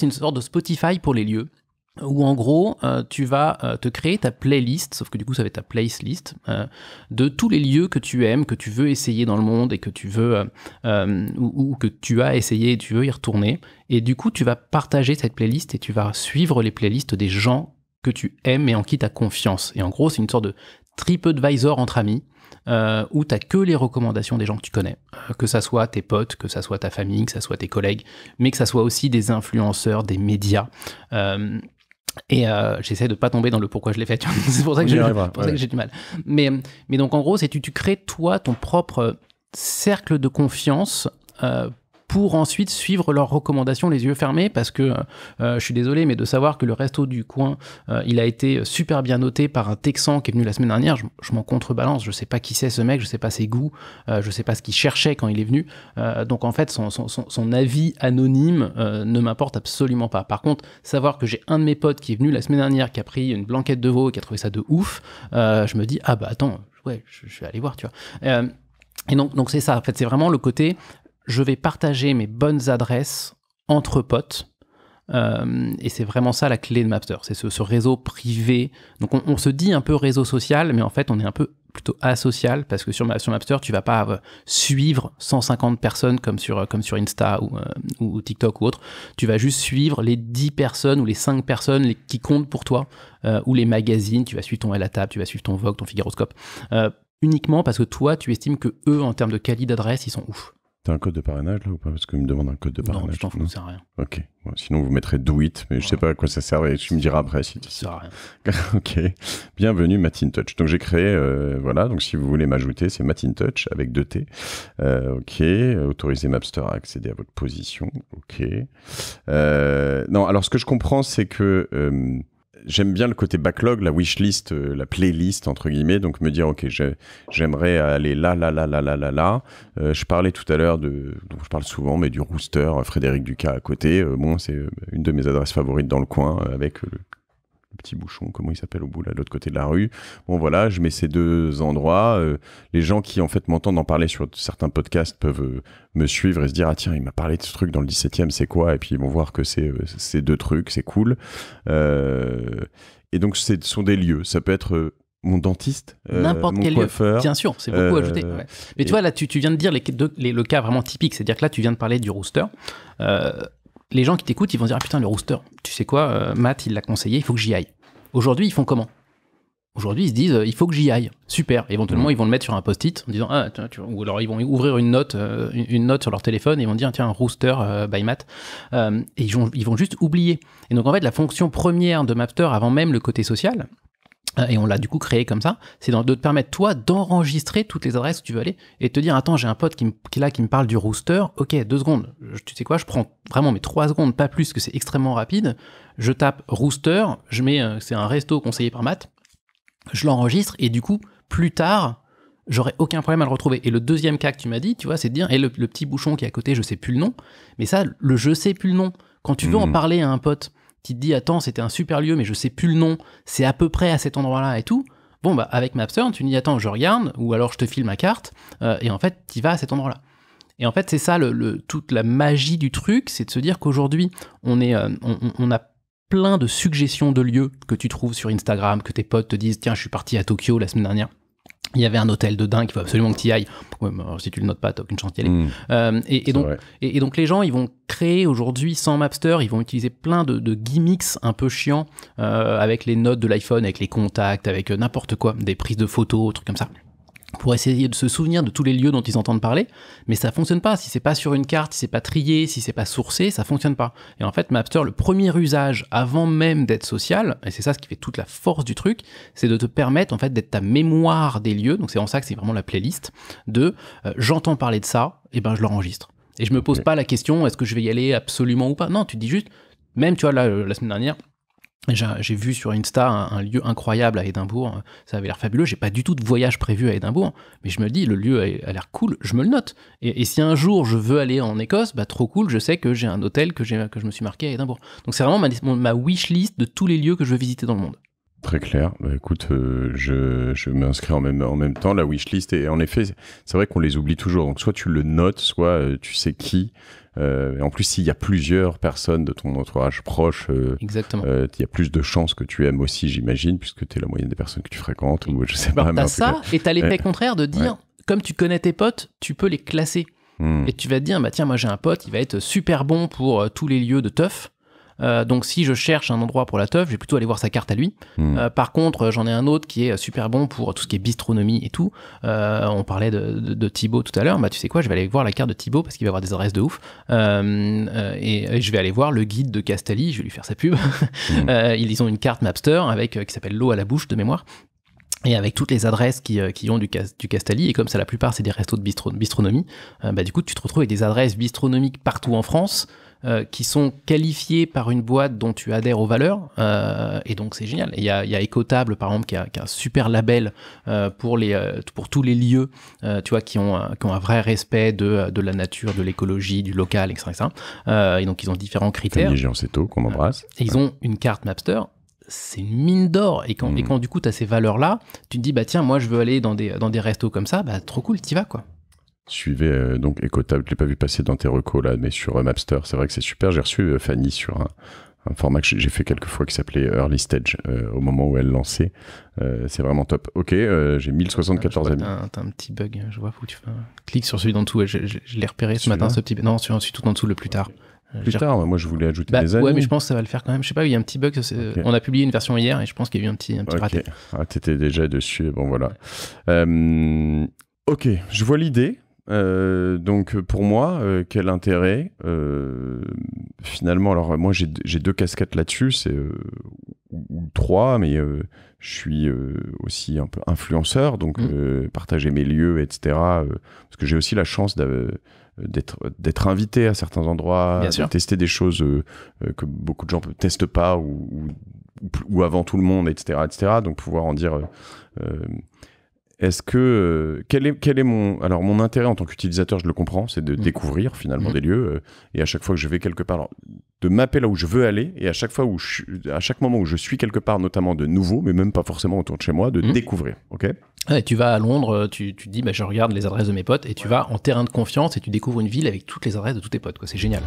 c'est une sorte de Spotify pour les lieux où en gros, euh, tu vas euh, te créer ta playlist, sauf que du coup, ça va être ta playlist euh, de tous les lieux que tu aimes, que tu veux essayer dans le monde et que tu veux, ou, ou, que tu as essayé et tu veux y retourner. Et du coup, tu vas partager cette playlist et tu vas suivre les playlists des gens que tu aimes et en qui tu as confiance. Et en gros, c'est une sorte de TripAdvisor entre amis. Euh, où tu que les recommandations des gens que tu connais, euh, que ça soit tes potes, que ça soit ta famille, que ça soit tes collègues, mais que ce soit aussi des influenceurs, des médias. Euh, et j'essaie de ne pas tomber dans le pourquoi je l'ai fait. c'est pour ça que j'ai du mal. Mais, mais donc en gros, c'est tu, tu crées toi ton propre cercle de confiance pour ensuite suivre leurs recommandations les yeux fermés parce que euh, euh, je suis désolé mais de savoir que le resto du coin euh, il a été super bien noté par un Texan qui est venu la semaine dernière je, m'en contrebalance je sais pas qui c'est ce mec je sais pas ses goûts je sais pas ce qu'il cherchait quand il est venu donc en fait son, avis anonyme ne m'importe absolument pas par contre savoir que j'ai un de mes potes qui est venu la semaine dernière qui a pris une blanquette de veau et qui a trouvé ça de ouf je me dis ah bah attends ouais je, vais aller voir tu vois et donc, donc c'est ça. En fait, c'est vraiment le côté je vais partager mes bonnes adresses entre potes. Euh, et c'est vraiment ça la clé de Mapster, c'est ce, réseau privé. Donc on, se dit un peu réseau social, mais en fait on est un peu plutôt asocial parce que sur, Mapster tu vas pas euh, suivre 150 personnes comme sur, euh, comme sur Insta ou, TikTok ou autre. Tu vas juste suivre les 10 personnes ou les 5 personnes qui comptent pour toi ou les magazines. Tu vas suivre ton Elle table, tu vas suivre ton Vogue, ton Scope. uniquement parce que toi tu estimes que eux en termes de qualité d'adresse ils sont ouf. T'as un code de parrainage là ou pas Parce qu'il me demande un code de parrainage. Non, je t'en fous, ça sert à rien. Ok. sinon, vous mettrez do it, mais je sais pas à quoi ça sert et tu me diras après si. Ça sert à rien. ok. Bienvenue Matin Touch. Donc j'ai créé, euh, voilà. Donc si vous voulez m'ajouter, c'est Matin Touch avec deux T. Euh, ok. Autoriser Mapster à accéder à votre position. Ok. Euh, non, alors ce que je comprends, c'est que j'aime bien le côté backlog, la wishlist, list, euh, la playlist entre guillemets. Donc me dire ok, j'aimerais aller là, là, là, là, là, là, là. Euh, je parlais tout à l'heure de, donc je parle souvent, mais du Rooster, euh, Frédéric Ducas à côté. bon, c'est une de mes adresses favorites dans le coin avec le petit bouchon, comment il s'appelle au bout, là, de l'autre côté de la rue. Bon, voilà, je mets ces deux endroits. Euh, les gens qui, en fait, m'entendent en parler sur certains podcasts peuvent euh, me suivre et se dire, ah tiens, il m'a parlé de ce truc dans le 17 e c'est quoi Et puis, ils vont voir que c'est euh, ces deux trucs, c'est cool. et donc, ce sont des lieux. Ça peut être mon dentiste, n'importe quel lieu. Bien sûr, c'est beaucoup ajouté. Mais tu vois, là, tu, viens de dire les, le cas vraiment typique, c'est-à-dire que là, tu viens de parler du rooster les gens qui t'écoutent, ils vont dire Ah putain, le rooster, tu sais quoi, euh, Matt, il l'a conseillé, il faut que j'y aille. Aujourd'hui, ils font comment Aujourd'hui, ils se disent euh, Il faut que j'y aille. Super. éventuellement, mm. ils vont le mettre sur un post-it en disant Ah, ou alors ils vont ouvrir une note, euh, une, note sur leur téléphone et ils vont dire Tiens, rooster by Matt. et ils vont, ils vont juste oublier. Et donc, en fait, la fonction première de Mapster, avant même le côté social, euh, et on l'a du coup créé comme ça, c'est de te permettre toi d'enregistrer toutes les adresses où tu veux aller et te dire attends j'ai un pote qui, là qui me parle du rooster, ok deux secondes, tu sais quoi je prends vraiment mes trois secondes pas plus que c'est extrêmement rapide, je tape rooster, je mets euh, c'est un resto conseillé par Matt, je l'enregistre et du coup plus tard j'aurai aucun problème à le retrouver. Et le deuxième cas que tu m'as dit tu vois c'est de dire et le, petit bouchon qui est à côté je sais plus le nom, mais ça le je sais plus le nom quand tu veux en hmm. parler à un pote tu te dis attends c'était un super lieu mais je sais plus le nom, c'est à peu près à cet endroit là et tout. Bon bah avec Mapstern tu dis attends je regarde ou alors je te file ma carte euh, et en fait tu vas à cet endroit là. Et en fait c'est ça le, toute la magie du truc, c'est de se dire qu'aujourd'hui on est euh, on, a plein de suggestions de lieux que tu trouves sur Instagram, que tes potes te disent tiens je suis parti à Tokyo la semaine dernière. Il y avait un hôtel de dingue, il faut absolument que tu y ailles. Euh, si tu le notes pas, t'as aucune chance d'y aller. Hmm. Euh, et, donc, les gens, ils vont créer aujourd'hui sans Mapster, ils vont utiliser plein de, gimmicks un peu chiants euh, avec les notes de l'iPhone, avec les contacts, avec n'importe quoi, des prises de photos, trucs comme ça pour essayer de se souvenir de tous les lieux dont ils entendent parler, mais ça fonctionne pas. Si c'est pas sur une carte, si c'est pas trié, si c'est pas sourcé, ça fonctionne pas. Et en fait, Mapster, le premier usage avant même d'être social, et c'est ça ce qui fait toute la force du truc, c'est de te permettre en fait d'être ta mémoire des lieux. Donc c'est en ça que c'est vraiment la playlist de euh, j'entends parler de ça, et ben je l'enregistre. Et je me pose pas la question est-ce que je vais y aller absolument ou pas. Non, tu dis juste, même tu vois là euh, la semaine dernière, j'ai vu sur Insta un, lieu incroyable à Édimbourg, ça avait l'air fabuleux, j'ai pas du tout de voyage prévu à Édimbourg, mais je me dis, le lieu a, l'air cool, je me le note. Et, si un jour je veux aller en Écosse, bah trop cool, je sais que j'ai un hôtel que, que je me suis marqué à Édimbourg. Donc c'est vraiment ma, ma wish list de tous les lieux que je veux visiter dans le monde. Très clair. Bah, écoute, euh, je, je m'inscris en même, en même temps. La wishlist, et en effet, c'est vrai qu'on les oublie toujours. Donc, soit tu le notes, soit euh, tu sais qui. Euh, en plus, s'il y a plusieurs personnes de ton entourage proche, il y a plus de chances que tu aimes aussi, j'imagine, puisque tu es la moyenne des personnes que tu fréquentes. Ou je sais bah, pas. ça, et as l'effet contraire de dire, comme tu connais tes potes, tu peux les classer. Hmm. Et tu vas te dire, bah, tiens, moi j'ai un pote, il va être super bon pour tous les lieux de teuf. Euh, donc si je cherche un endroit pour la teuf, je vais plutôt aller voir sa carte à lui. Hmm. Euh, par contre, j'en ai un autre qui est super bon pour tout ce qui est bistronomie et tout. Euh, on parlait de, Thibaut tout à l'heure. Bah tu sais quoi, je vais aller voir la carte de Thibaut parce qu'il va avoir des adresses de ouf. Et, je vais aller voir le guide de Castalie Je vais lui faire sa pub. Hmm. ils ont une carte Mapster avec qui s'appelle l'eau à la bouche de mémoire et avec toutes les adresses qui, ont du, Castalie et comme ça la plupart c'est des restos de bistronomie, bah, du coup tu te retrouves avec des adresses bistronomiques partout en France, euh, qui sont qualifiés par une boîte dont tu adhères aux valeurs. Euh, et donc, c'est génial. Il y a, Ecotable, par exemple, qui a, un super label euh, pour, les, pour tous les lieux, tu vois, qui ont, qui ont un vrai respect de, de la nature, de l'écologie, du local, etc. et donc, ils ont différents critères. embrasse. et ils ont une carte Mapster c'est une mine d'or. Et quand, hmm. quand du coup, tu as ces valeurs-là, tu te dis, bah tiens, moi, je veux aller dans des, dans des restos comme ça, bah trop cool, t'y vas, quoi. Suivez euh, donc Ecotable, je l'ai pas vu passer dans tes recos là, mais sur euh, Mapster, c'est vrai que c'est super. J'ai reçu euh, Fanny sur un, format que j'ai fait quelques fois qui s'appelait Early Stage au moment où elle lançait. c'est vraiment top. Ok, j'ai 1074 ah, amis. T'as un, petit bug, hein, je vois où tu fais. Un... Clique sur celui d'en dessous, je, l'ai repéré ce matin, ce petit Non, sur celui tout en dessous le plus tard. Plus tard, moi je voulais ajouter bah, des années Ouais, mais je pense que ça va le faire quand même. Je sais pas, il y a un petit bug. On a publié une version hier et je pense qu'il y a eu un petit, un raté. Ah, t'étais déjà dessus, bon voilà. ok, je vois l'idée. Euh, donc pour moi, euh, quel intérêt euh, Finalement, alors moi j'ai deux casquettes là-dessus, c'est ou trois, mais je suis aussi un peu influenceur, donc mmh. partager mes lieux, etc. parce que j'ai aussi la chance d'être invité à certains endroits, Bien tester des choses que beaucoup de gens ne testent pas ou, ou, ou, avant tout le monde, etc., etc. Donc pouvoir en dire est-ce que euh, quel est mon alors mon intérêt en tant qu'utilisateur, je le comprends, c'est de mm. découvrir finalement mm. des lieux euh, et à chaque fois que je vais quelque part de mapper là où je veux aller et à chaque fois où à chaque moment où je suis quelque part notamment de nouveau mais même pas forcément autour de chez moi de mm. découvrir, OK tu vas à Londres, euh, tu, tu dis bah, je regarde les adresses de mes potes et tu vas en terrain de confiance et tu découvres une ville avec toutes les adresses de tous tes potes quoi, c'est génial.